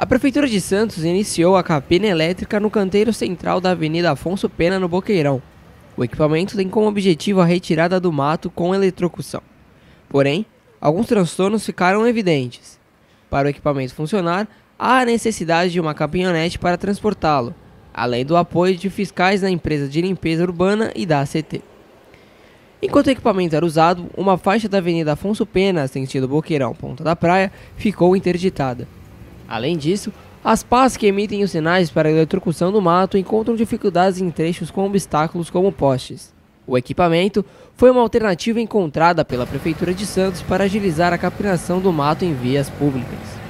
A Prefeitura de Santos iniciou a capina elétrica no canteiro central da Avenida Afonso Pena, no Boqueirão. O equipamento tem como objetivo a retirada do mato com eletrocução. Porém, alguns transtornos ficaram evidentes. Para o equipamento funcionar, há a necessidade de uma caminhonete para transportá-lo, além do apoio de fiscais da empresa de limpeza urbana e da ACT. Enquanto o equipamento era usado, uma faixa da Avenida Afonso Pena, sentido Boqueirão, Ponta da Praia, ficou interditada. Além disso, as pás que emitem os sinais para a eletrocução do mato encontram dificuldades em trechos com obstáculos como postes. O equipamento foi uma alternativa encontrada pela Prefeitura de Santos para agilizar a capinação do mato em vias públicas.